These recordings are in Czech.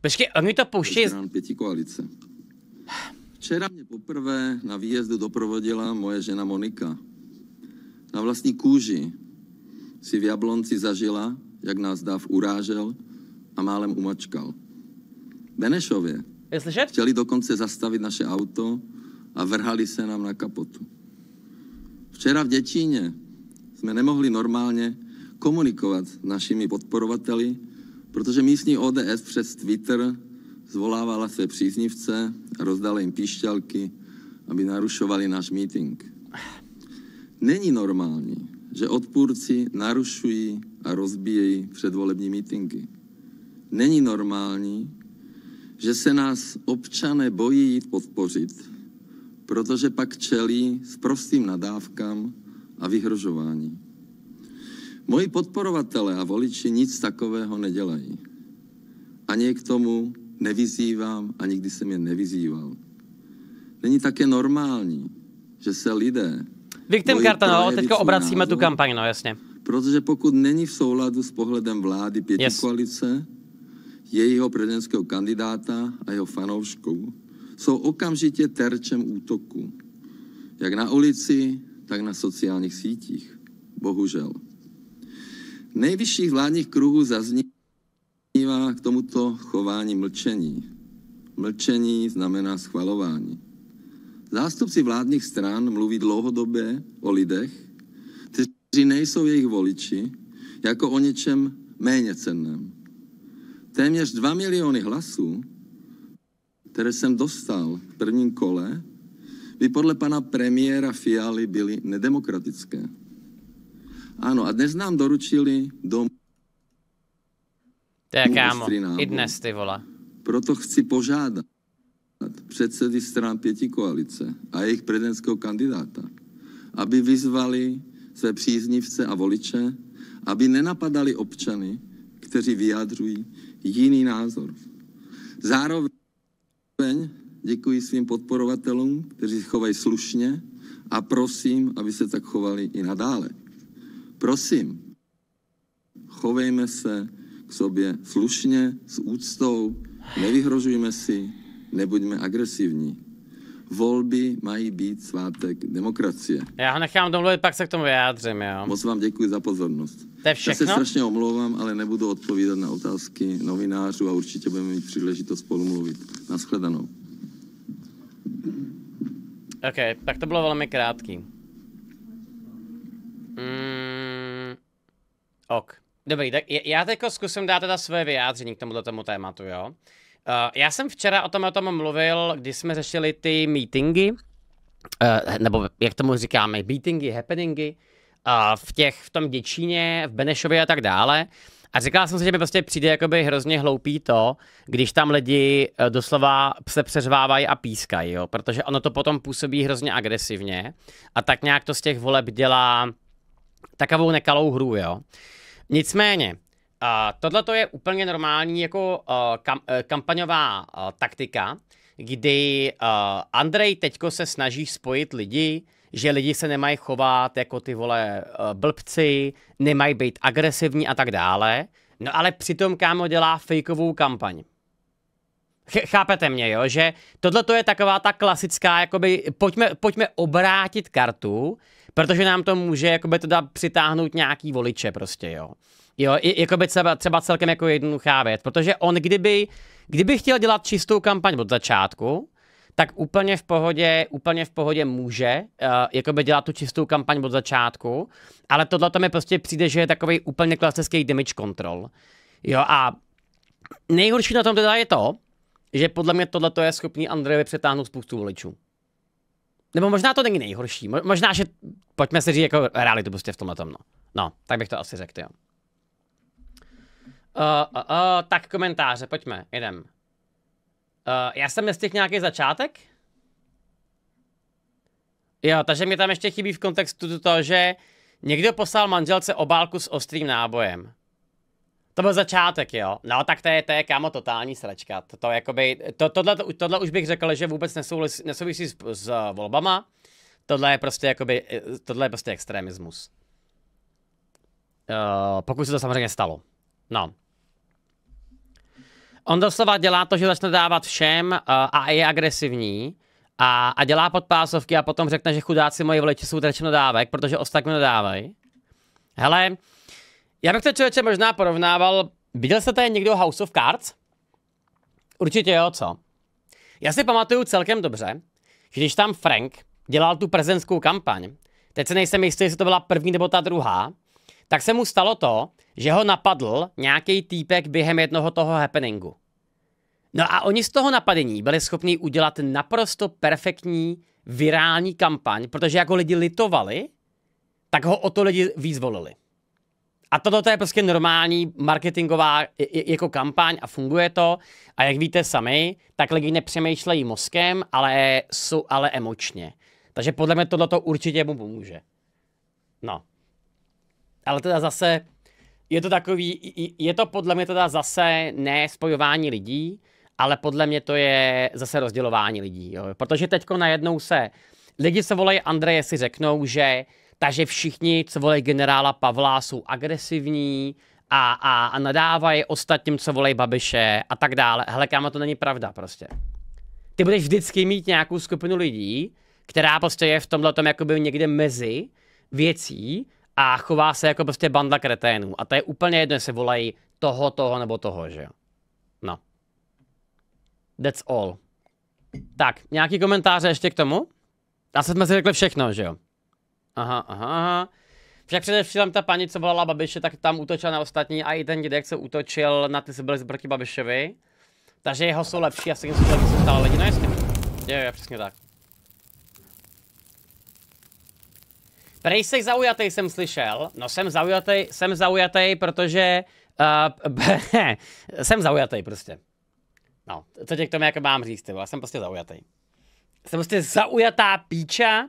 Počkej, oni to pouštějí... pěti koalice. Včera mě poprvé na výjezdu doprovodila moje žena Monika. Na vlastní kůži si v Jablonci zažila, jak nás dáv urážel a málem umačkal. Benešově je Chtěli dokonce zastavit naše auto a vrhali se nám na kapotu. Včera v Děčíně jsme nemohli normálně komunikovat s našimi podporovateli, protože místní ODS přes Twitter zvolávala své příznivce a rozdala jim píšťalky, aby narušovali náš meeting. Není normální, že odpůrci narušují a rozbíjejí předvolební mítinky. Není normální, že se nás občané bojí jít podpořit, protože pak čelí s prostým nadávkám a vyhrožování. Moji podporovatelé a voliči nic takového nedělají. Ani je k tomu nevyzývám a nikdy jsem je nevyzýval. Není také normální, že se lidé... Viktim karta, no, teďka obracíme názor, tu kampaň, no jasně. Protože pokud není v souladu s pohledem vlády pěti yes. koalice, jejího prezidentského kandidáta a jeho fanoušků, jsou okamžitě terčem útoku. Jak na ulici, tak na sociálních sítích. Bohužel nejvyšších vládních kruhů zaznívá k tomuto chování mlčení. Mlčení znamená schvalování. Zástupci vládních stran mluví dlouhodobě o lidech, kteří nejsou jejich voliči, jako o něčem méně cenném. Téměř 2 miliony hlasů, které jsem dostal v prvním kole, by podle pana premiéra Fialy byly nedemokratické. Ano, a dnes nám doručili dom. To je kámo, i dnes ty vole. Proto chci požádat předsedy stran pěti koalice a jejich prezidentského kandidáta, aby vyzvali své příznivce a voliče, aby nenapadali občany, kteří vyjadřují jiný názor. Zároveň děkuji svým podporovatelům, kteří se chovají slušně a prosím, aby se tak chovali i nadále. Prosím, chovejme se k sobě slušně, s úctou, nevyhrožujme si, nebuďme agresivní. Volby mají být svátek demokracie. Já ho nechám domluvit, pak se k tomu vyjádřím, jo. Moc vám děkuji za pozornost. To je všechno? Já se strašně omlouvám, ale nebudu odpovídat na otázky novinářů a určitě budeme mít příležitost spolu mluvit. Naschledanou. OK, tak to bylo velmi krátký. Ok. Dobrý, tak já teď zkusím dát teda své vyjádření k tomuto tomu tématu, jo. Eh, já jsem včera o tom, o tom mluvil, když jsme řešili ty meetingy, eh, nebo jak tomu říkáme, meetingy, happeningy, eh, v těch, v tom Děčíně, v Benešově a tak dále. A říkala jsem si, že mi prostě přijde jakoby hrozně hloupý to, když tam lidi doslova se přeřvávají a pískají, jo? protože ono to potom působí hrozně agresivně a tak nějak to z těch voleb dělá takovou nekalou hru, jo. Nicméně, uh, tohle je úplně normální jako uh, kam, uh, kampaňová uh, taktika, kdy uh, Andrej teďko se snaží spojit lidi, že lidi se nemají chovat jako ty vole uh, blbci, nemají být agresivní a tak dále. No ale přitom kámo dělá fejkovou kampaň. Ch- chápete mě, jo? Že tohle je taková ta klasická, jakoby, pojďme, pojďme obrátit kartu protože nám to může jakoby teda přitáhnout nějaký voliče prostě, jo. Jo, jakoby třeba, třeba celkem jako jednoduchá věc, protože on kdyby, kdyby chtěl dělat čistou kampaň od začátku, tak úplně v pohodě, úplně v pohodě může uh, jakoby dělat tu čistou kampaň od začátku, ale tohle to mi prostě přijde, že je takový úplně klasický damage control. Jo a nejhorší na tom teda je to, že podle mě tohle je schopný Andrejovi přetáhnout spoustu voličů. Nebo možná to není nejhorší. možná, že pojďme si říct jako realitu prostě v tomhle tom, no. No, tak bych to asi řekl, jo. Uh, uh, uh, tak komentáře, pojďme, jedem. Uh, já jsem nestihl nějaký začátek? Jo, takže mě tam ještě chybí v kontextu to, že někdo poslal manželce obálku s ostrým nábojem. To byl začátek, jo. No tak to je, to je kámo totální sračka. To, to jakoby, to, tohle, tohle už bych řekl, že vůbec nesouvisí, nesouvisí s, s eh, volbama. Tohle je prostě jakoby, eh, tohle je prostě extremismus. Uh, pokud se to samozřejmě stalo. No. On doslova dělá to, že začne dávat všem uh, a je agresivní a, a dělá podpásovky a potom řekne, že chudáci moji voliči jsou trečeno dávek, protože ostatní nedávají. Hele, já bych to člověče možná porovnával, viděl jste tady někdo House of Cards? Určitě jo, co? Já si pamatuju celkem dobře, když tam Frank dělal tu prezidentskou kampaň, teď se nejsem jistý, jestli to byla první nebo ta druhá, tak se mu stalo to, že ho napadl nějaký týpek během jednoho toho happeningu. No a oni z toho napadení byli schopni udělat naprosto perfektní virální kampaň, protože jako lidi litovali, tak ho o to lidi víc volili. A toto to je prostě normální marketingová jako kampaň a funguje to. A jak víte sami, tak lidi nepřemýšlejí mozkem, ale, jsou, ale emočně. Takže podle mě tohle to určitě mu pomůže. No. Ale teda zase, je to takový, je to podle mě teda zase ne spojování lidí, ale podle mě to je zase rozdělování lidí. Jo? Protože teďko najednou se, lidi se volají Andreje, si řeknou, že takže všichni, co volej generála Pavla, jsou agresivní a, a, a nadávají ostatním, co volej Babiše a tak dále. Hele, kámo, to není pravda prostě. Ty budeš vždycky mít nějakou skupinu lidí, která prostě je v tomhle tom jakoby někde mezi věcí a chová se jako prostě banda kreténů. A to je úplně jedno, jestli volají toho, toho nebo toho, že jo. No. That's all. Tak, nějaký komentáře ještě k tomu? Asi jsme si řekli všechno, že jo? Aha, aha. Však především ta paní, co volala Babiše, tak tam útočila na ostatní a i ten dědek, co útočil na ty, co byli proti Babišovi. Takže jeho jsou lepší asi s tím jsou lepší stále lidi, no jestli. Jo, jo, přesně tak. Prej jsi zaujatý, jsem slyšel. No jsem zaujatý, jsem zaujatý, protože... Uh, jsem zaujatý prostě. No, co tě k tomu jako mám říct, ty vole, jsem prostě zaujatý. Jsem prostě zaujatá píča,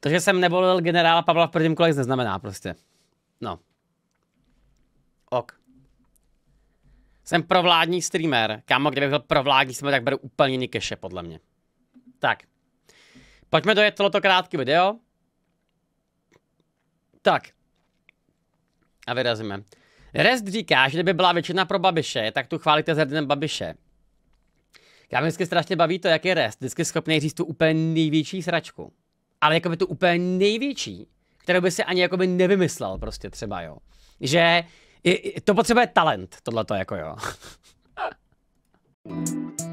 to, že jsem nevolil generála Pavla v prvním kole, neznamená prostě. No. Ok. Jsem provládní streamer. Kámo, kdybych byl provládní streamer, tak beru úplně jiný keše, podle mě. Tak. Pojďme dojet tohleto krátké video. Tak. A vyrazíme. Rest říká, že kdyby byla většina pro Babiše, tak tu chválíte za dnem Babiše. Já mě vždycky strašně baví to, jak je Rest vždycky schopný říct tu úplně největší sračku ale jako by tu úplně největší, kterou by si ani jako by nevymyslel prostě třeba, jo. Že to potřebuje talent, tohleto jako jo.